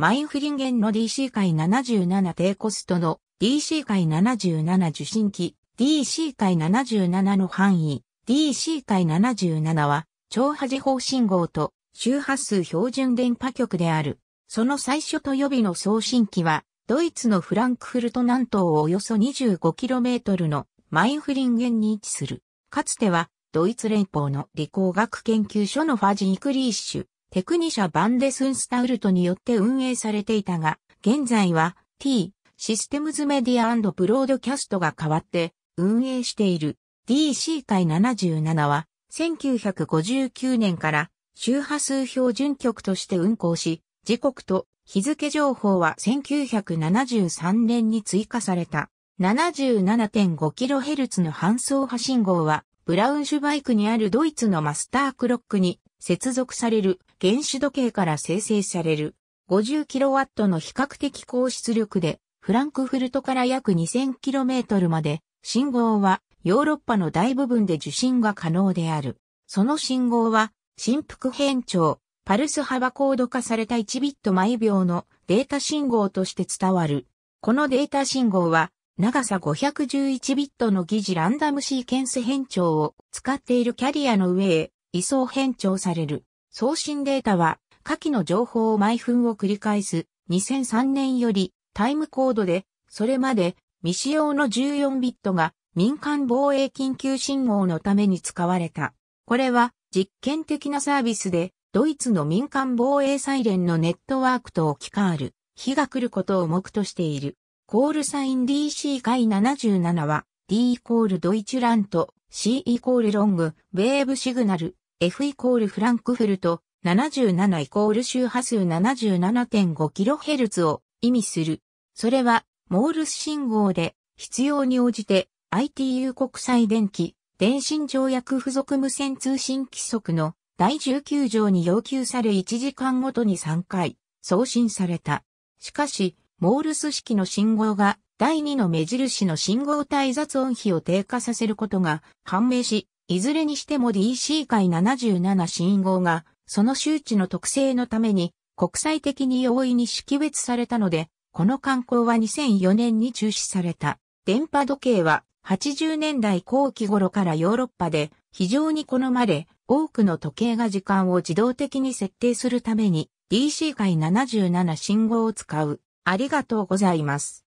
マインフリンゲンの DC 回77低コストの DC 回77受信機 DC 回77の範囲 DC 回77は超波時報信号と周波数標準電波局である。その最初と予備の送信機はドイツのフランクフルト南東をおよそ 25km のマインフリンゲンに位置する。かつてはドイツ連邦の理工学研究所のファジークリーッシュテクニシャ・バンデスンスタウルトによって運営されていたが、現在は T、システムズメディアブロードキャストが変わって運営している DC 会77は1959年から周波数標準局として運行し、時刻と日付情報は1973年に追加された。77.5kHz の半送波信号は、ブラウンシュバイクにあるドイツのマスタークロックに接続される原子時計から生成される 50kW の比較的高出力でフランクフルトから約 2000km まで信号はヨーロッパの大部分で受信が可能である。その信号は振幅変調、パルス幅高度化された1ビット毎秒のデータ信号として伝わる。このデータ信号は長さ511ビットの疑似ランダムシーケンス変調を使っているキャリアの上へ位相変調される。送信データは、下記の情報を毎分を繰り返す2003年よりタイムコードで、それまで未使用の14ビットが民間防衛緊急信号のために使われた。これは実験的なサービスで、ドイツの民間防衛サイレンのネットワークと置き換わる、日が来ることを目としている。コールサイン DC 回77は D イコールドイチュラント C イコールロングウェーブシグナル F イコールフランクフルト、77イコール周波数 77.5kHz を意味する。それは、モールス信号で、必要に応じて、ITU 国際電気、電信条約付属無線通信規則の第19条に要求され1時間ごとに3回送信された。しかし、モールス式の信号が第2の目印の信号体雑音比を低下させることが判明し、いずれにしても DC 解77信号が、その周知の特性のために、国際的に容易に識別されたので、この観光は2004年に中止された。電波時計は、80年代後期頃からヨーロッパで非常に好まれ、多くの時計が時間を自動的に設定するために DC 界77信号を使う。ありがとうございます。